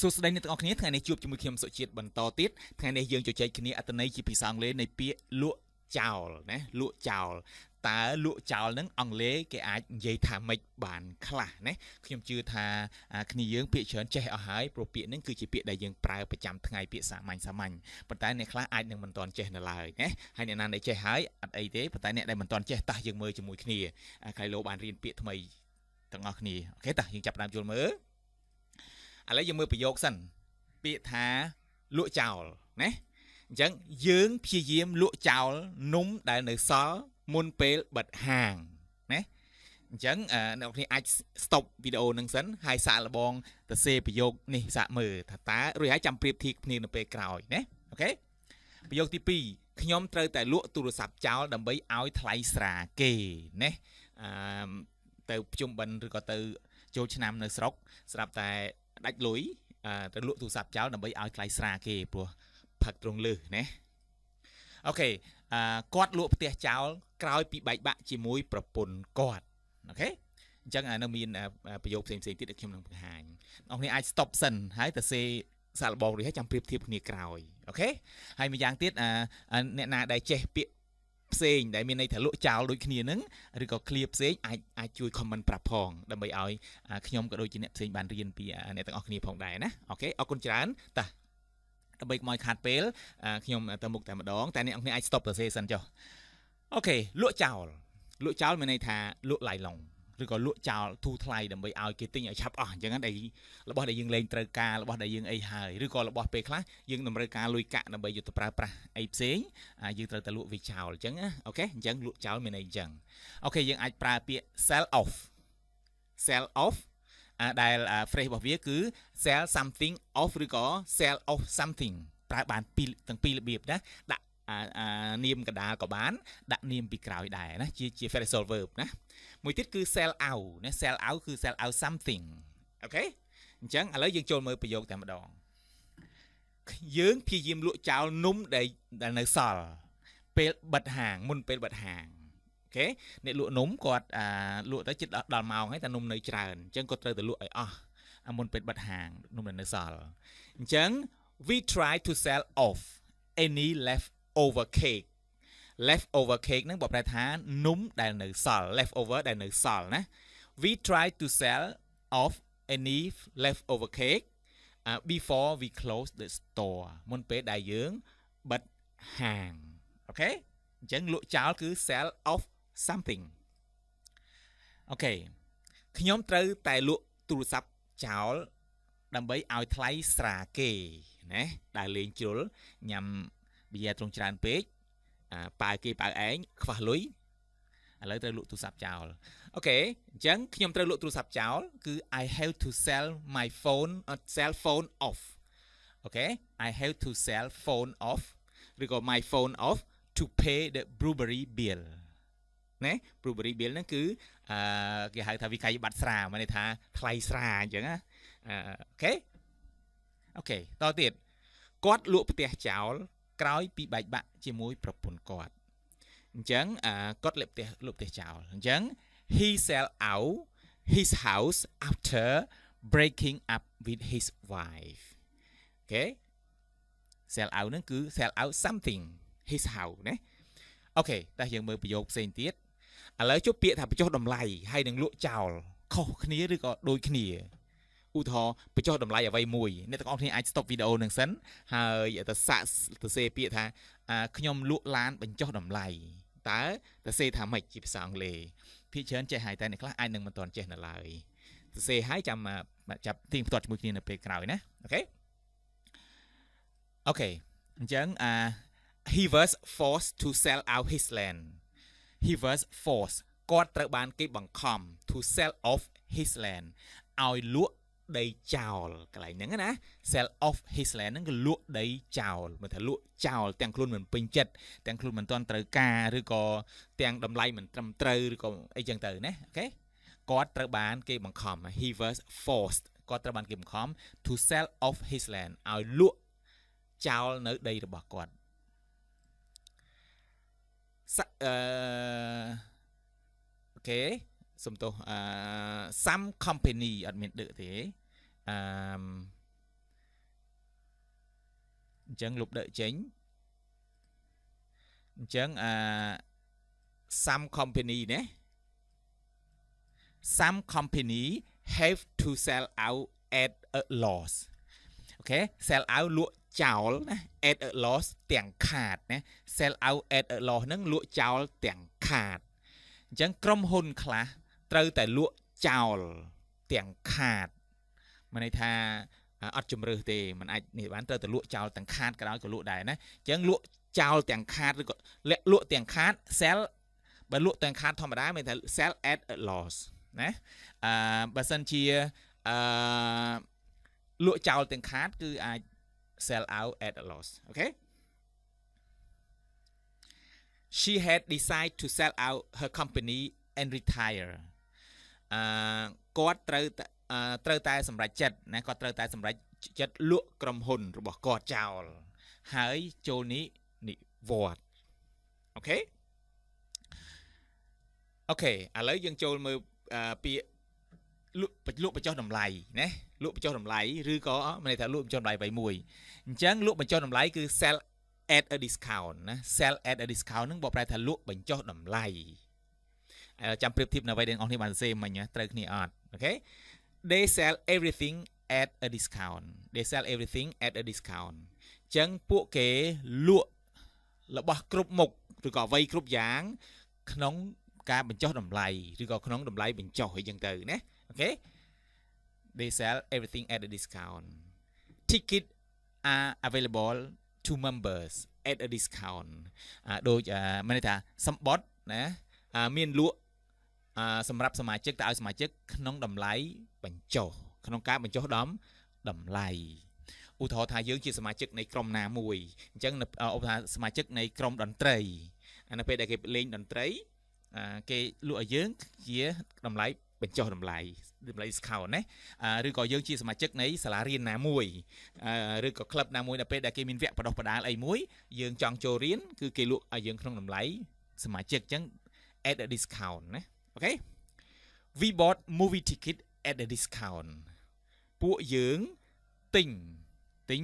សួស្តីអ្នកទាំងអស់គ្នាថ្ងៃនេះជួបជាមួយខ្ញុំសុជាតិបន្តទៀតថ្ងៃនេះយើងជជែកគ្នាអត្ថន័យជាភាសាអង់គ្លេសនៃពាក្យលក់ចោលណាលក់ចោលតើលក់ចោលនឹងអង់គ្លេសគេអាចនិយាយថាម៉េចបានខ្លះណាខ្ញុំជឿថាគ្នាយើងពាក្យច្រើនចេះអស់ហើយព្រោះពាក្យហ្នឹងគឺជាពាក្យដែលយើងប្រើប្រចាំថ្ងៃពាក្យសាមញ្ញសាមញ្ញប៉ុន្តែអ្នកខ្លះអាចនឹងមិនទាន់ចេះនៅឡើយណាហើយអ្នកណាដែលចេះហើយអត់អីទេប៉ុន្តែអ្នកដែលមិនទាន់ចេះតោះយើងមើលជាមួយគ្នាក្រៃលោបានរៀនពាក្យថ្មីទាំងអស់គ្នាអូខេតោះយើងចាប់ដើមយល់មើលឥឡូវយើងមើលប្រយោគសិនពាក្យថាលក់ចោលណាអញ្ចឹងយើងព្យាយាមលក់ចោលនំដែលនៅសល់មុនពេលបិទហាងណាអញ្ចឹងអ្នកនរអាច stop វីដេអូនឹងសិន ហើយសាកល្បងសរសេរប្រយោគនេះសាកមើលថាតើរួចហើយចាំប្រៀបធៀបគ្នានៅពេលក្រោយណាអូខេប្រយោគទី2ខ្ញុំត្រូវតែលក់ទូរស័ព្ទចោលដើម្បីឲ្យថ្លៃស្រាគេណាអឺទៅជុំបិណ្ឌឬក៏ទៅចូលឆ្នាំនៅស្រុកស្រាប់តែដាច់លុយទៅលក់ទូរស័ព្ទចោលដើម្បីឲ្យថ្លៃស្រាគេព្រោះផឹកត្រង់លើណាអូខេគាត់លក់ផ្ទះចោលក្រោយពីបែកបាក់ជាមួយ ប្រពន្ធគាត់អូខេអញ្ចឹងនៅមានប្រយោគផ្សេងផ្សេងទៀតដែលខ្ញុំនឹងបង្ហាញអ្នកនេះអាច stop សិនហើយទៅសេសាឡបងរួចហើយចាំប្រៀបធៀបគ្នាក្រោយអូខេហើយម្យ៉ាងទៀតអ្នកណាដែលចេះពាក្យផ្សេងដែលមានន័យថាលក់ចោលដូចគ្នាហ្នឹងឬក៏ clear ផ្សេងអាចអាចជួយ comment ប្រាប់ផង ដើម្បីឲ្យ ខ្ញុំក៏ដូចជាអ្នកផ្សេងបានរៀនពីអ្នកទាំងអស់គ្នាផងដែរណាអូខេអរគុណច្រើនតាដើម្បីមកខាត់ពេល ខ្ញុំទៅមុខតែម្ដងតែអ្នកអង្គនេះអាច stop ទៅសេសិនចុះអូខេលក់ចោលលក់ចោលមានន័យថាលក់ឡាយឡុងឬក៏លក់ចោលធូរថ្លៃដើម្បីឲ្យគេទិញឲ្យឆាប់អស់អញ្ចឹងហ្នឹងដែលរបស់ដែលយើងលែងត្រូវការរបស់ដែលយើងអីហើយឬក៏របស់ពេលខ្លះយើងតម្រូវការលុយកាក់ដើម្បីយកទៅប្រើប្រាស់អីផ្សេងយើងត្រូវតែលក់វាចោលអញ្ចឹងណាអូខេអញ្ចឹងលក់ចោលមានអីអញ្ចឹងអូខេយើងអាចប្រើពាក្យ sell off sell off ដែល phrase របស់វាគឺ sell something off ឬក៏ sell off something ប្រើបានពីរទាំងពីររបៀបណាដាក់អាអានាមកដាលក៏បានដាក់នាមពីក្រោយដែរណាជាជា phrasal verb ណាមួយទៀតគឺ sell out ណា sell out គឺ sell out something អូខេអញ្ចឹងឥឡូវយើងចូលមើលប្រយោគតែម្ដងយើងព្យាយាមលក់ចោលនំដែលដែលនៅសល់ពេលបិទហាងមុនពេលបិទហាងអូខេអ្នកលក់នំគាត់អាលក់ទៅជិតដល់ម៉ោងហើយតែនំនៅច្រើនអញ្ចឹងគាត់ត្រូវទៅលក់ឲ្យអស់មុនពេលបិទហាងនំនៅសល់អញ្ចឹង we try to sell off any left over cake left over cake ហ្នឹងបើប្រែថានំដែលនៅសល់ left over ដែលនៅសល់ណា we try to sell off any left over cake uh, before we close the store មុនពេលដែលយើងបិទហាងអូខេអញ្ចឹងលក់ចោលគឺ sell off something អូខេខ្ញុំត្រូវតែលក់ទូរស័ព្ទចោលដើម្បីឲ្យថ្លៃស្រាគេណាដែលលេងជ្រុលញ៉ាំបញ្ញាទ្រង់ច្រើនពេកអាប៉ាវគេប៉ាវឯងខ្វះលុយឥឡូវត្រូវលក់ទូរស័ព្ទចោលអូខេអញ្ចឹងខ្ញុំត្រូវលក់ទូរស័ព្ទចោលគឺ I have to sell my phone or cell phone off អូខេ I have to sell phone off ឬក៏ my phone off to pay the brewery bill ណា brewery bill ហ្នឹងគឺអឺគេហៅថាវិក័យប័ត្រស្រាមានន័យថាថ្លៃស្រាអញ្ចឹងណាអូខេអូខេតទៅទៀតគាត់លក់ផ្ទះចោលក្រោយពីបែកបាក់ជាមួយប្រពន្ធគាត់អញ្ចឹងគាត់លាបផ្ទះលុបផ្ទះចោលអញ្ចឹង he sell out his house after breaking up with his wife អូខេ sell out ហ្នឹងគឺ sell out something his house ណាអូខេតែយើងមើលប្រយោគផ្សេងទៀតឥឡូវជួបពាក្យថាបញ្ចុះតម្លៃហើយនឹងលក់ចោលខុសគ្នាឬក៏ដូចគ្នាឧទាហរណ៍បញ្ចុះតម្លៃអ្វីមួយអ្នកទាំងអស់គ្នាអាច stop វីដេអូនឹងសិនហើយទៅសាក់ទៅសេពាក្យថាខ្ញុំលក់ឡាន បញ្ចុះតម្លៃតើទៅសេថាម៉េចជាភាសាអង់គ្លេសភាគច្រើនចេះហើយតែអ្នកខ្លះអាចនឹងមិនទាន់ចេះនៅឡើយទៅសេហើយចាំចាប់ទៀងផ្ទាត់ជាមួយគ្នានៅពេលក្រោយណាអូខេអូខេអញ្ចឹងអា he was forced to sell out his land he was forced គាត់ត្រូវបានគេបង្ខំ to sell off his land ឲ្យលក់ដីចោលកន្លែងហ្នឹងណា sell off his land ហ្នឹងគឺលក់ដីចោលមើលថាលក់ចោលទាំងខ្លួនមិនពេញចិត្តទាំងខ្លួនមិនទាន់ត្រូវការឬក៏ទាំងតម្លៃមិនត្រឹមត្រូវឬក៏អីចឹងទៅណាអូខេគាត់ត្រូវបានគេបង្ខំ he was forced គាត់ត្រូវបានគេបង្ខំ to sell off his land ឲ្យលក់ចោលនៅដីរបស់គាត់អឺអូខេសំទោសអឺ Sam Company អត់មានដឹកទេអឺអញ្ចឹងលុបដឹកចេញអញ្ចឹងអឺ Sam Company ណា Sam Company have to sell out at a loss អូខេ sell out លក់ចោលណា at a loss ទាំងខាតណា sell out at a loss ហ្នឹងលក់ចោលទាំងខាតអញ្ចឹងក្រុមហ៊ុនខ្លះត្រូវតែលក់ចោលទាំងខាតមានន័យថាអត់ជំរឿសទេมันអាចនេះបានត្រូវតែលក់ចោលទាំងខាតក្រោយក៏លក់ដែរណាអញ្ចឹងលក់ចោលទាំងខាតឬក៏លក់ទាំងខាត sell បើលក់ទាំងខាតធម្មតាមានថា sell at a loss ណាអឺបើសិនជាអឺលក់ចោលទាំងខាតគឺអាច sell out at a loss អូខេ She had decided to sell out her company and retire អឺគាត់ត្រូវត្រូវតែ សម្រេចចិត្តណាគាត់ត្រូវតែសម្រេចចិត្តលក់ក្រុមហ៊ុន របស់គាត់ចោលហើយចូលនេះនិវត្តអូខេអូខេឥឡូវយើងចូលមើលពាក្យលក់លក់បញ្ចុះតម្លៃណាលក់បញ្ចុះតម្លៃឬក៏មិនថាលក់បញ្ចុះតម្លៃអ្វីមួយអញ្ចឹងលក់បញ្ចុះតម្លៃគឺ sell at a discount ណា sell at a discount ហ្នឹងបកប្រែថាលក់បញ្ចុះតម្លៃចាំប្រៀបធៀបនៅអ្វីដែលអ្នកនរបានសេមិញត្រូវគ្នាអត់អូខេ they sell everything at a discount they sell everything at a discount អញ្ចឹងពួកគេលក់របស់គ្រប់មុខឬក៏អ្វីគ្រប់យ៉ាង ក្នុងការបញ្ចុះតម្លៃឬក៏ក្នុងតម្លៃបញ្ចុះអីចឹងទៅណាអូខេ they sell everything at a discount ticket are available to members at a discount ដូចមានន័យថាសម្បត្តិណាមានលក់អឺសម្រាប់សមាជិកទៅឲ្យសមាជិកក្នុងតម្លៃបញ្ចុះក្នុងការបញ្ចុះដំតម្លៃឧទាហរណ៍ថាយើង ជាសមាជិកនៃក្រុមណាមួយអញ្ចឹងឧទាហរណ៍សមាជិកនៃក្រុមតន្ត្រីអានៅពេលដែលគេលេងតន្ត្រីគេលក់ឲ្យយើងជាតម្លៃបញ្ចុះតម្លៃតម្លៃ discount ណាឬក៏យើងជា សមាជិកនៃសាលារៀនណាមួយឬក៏ក្លឹបណាមួយដល់ពេលដែលគេមានវគ្គបដោះបដាលអីមួយយើងចង់ចូលរៀនគឺគេលក់ឲ្យយើងក្នុងតម្លៃសមាជិកអញ្ចឹង at a discount ណា Okay we bought movie ticket at a discount ពួកយើងទិញទិញ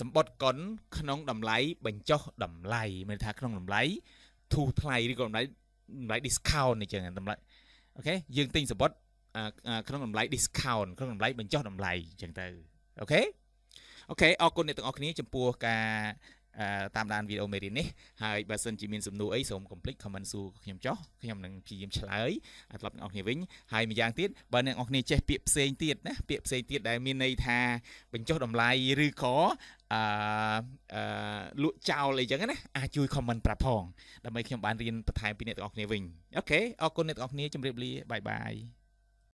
សម្បត្តិកុនក្នុងតម្លៃបញ្ចុះតម្លៃមានថាក្នុងតម្លៃធូរថ្លៃឬក៏តម្លៃតម្លៃ discount អញ្ចឹងតម្លៃអូខេយើងទិញសម្បត្តិក្នុងតម្លៃ discount ក្នុងតម្លៃបញ្ចុះតម្លៃអញ្ចឹងទៅអូខេអូខេអរគុណអ្នកទាំងអស់គ្នាចំពោះការតាមដានវីដេអូមេរៀននេះហើយបើសិនជាមានសំណួរអីសូមកុំភ្លេច comment សួរខ្ញុំចុះខ្ញុំនឹងព្យាយាមឆ្លើយឲ្យត្រឡប់អ្នកនរគ្នាវិញហើយម្យ៉ាងទៀតបើអ្នកនរគ្នាចេះពាក្យផ្សេងទៀតណាពាក្យផ្សេងទៀតដែលមានន័យថាបញ្ចុះតម្លៃឬក៏អឺលក់ចោលអីចឹងណាអាចជួយ comment ប្រាប់ផងដើម្បីខ្ញុំបានរៀនបន្ថែមពីអ្នកទាំងអស់គ្នាវិញអូខេអរគុណអ្នកទាំងអស់គ្នាជម្រាបលាបាយបាយ